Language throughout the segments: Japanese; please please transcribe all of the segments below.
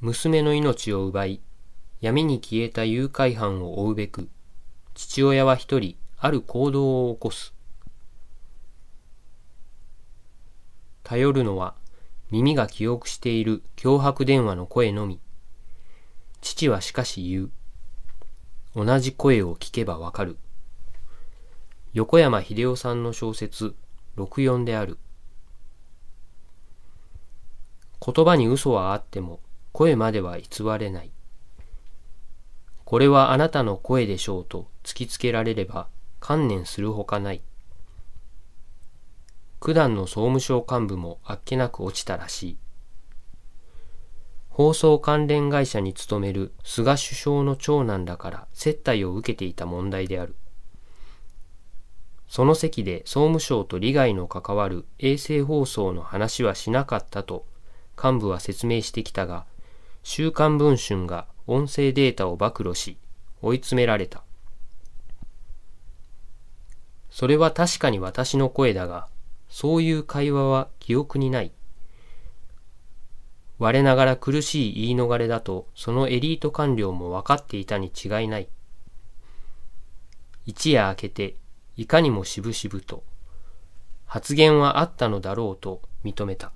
娘の命を奪い、闇に消えた誘拐犯を追うべく、父親は一人、ある行動を起こす。頼るのは、耳が記憶している脅迫電話の声のみ。父はしかし言う。同じ声を聞けばわかる。横山秀夫さんの小説、六四である。言葉に嘘はあっても、声までは偽れない。これはあなたの声でしょうと突きつけられれば観念するほかない。九段の総務省幹部もあっけなく落ちたらしい。放送関連会社に勤める菅首相の長男らから接待を受けていた問題である。その席で総務省と利害の関わる衛星放送の話はしなかったと幹部は説明してきたが、週刊文春が音声データを暴露し、追い詰められた。それは確かに私の声だが、そういう会話は記憶にない。我ながら苦しい言い逃れだと、そのエリート官僚も分かっていたに違いない。一夜明けて、いかにもしぶしぶと、発言はあったのだろうと認めた。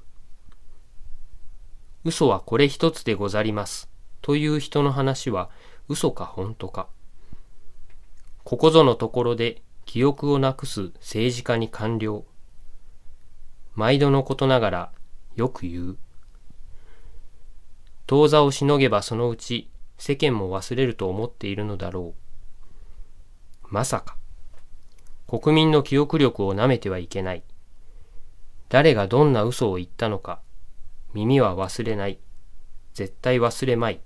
嘘はこれ一つでござります。という人の話は嘘か本当か。ここぞのところで記憶をなくす政治家に官僚。毎度のことながらよく言う。当座をしのげばそのうち世間も忘れると思っているのだろう。まさか。国民の記憶力をなめてはいけない。誰がどんな嘘を言ったのか。耳は忘れない。絶対忘れまい。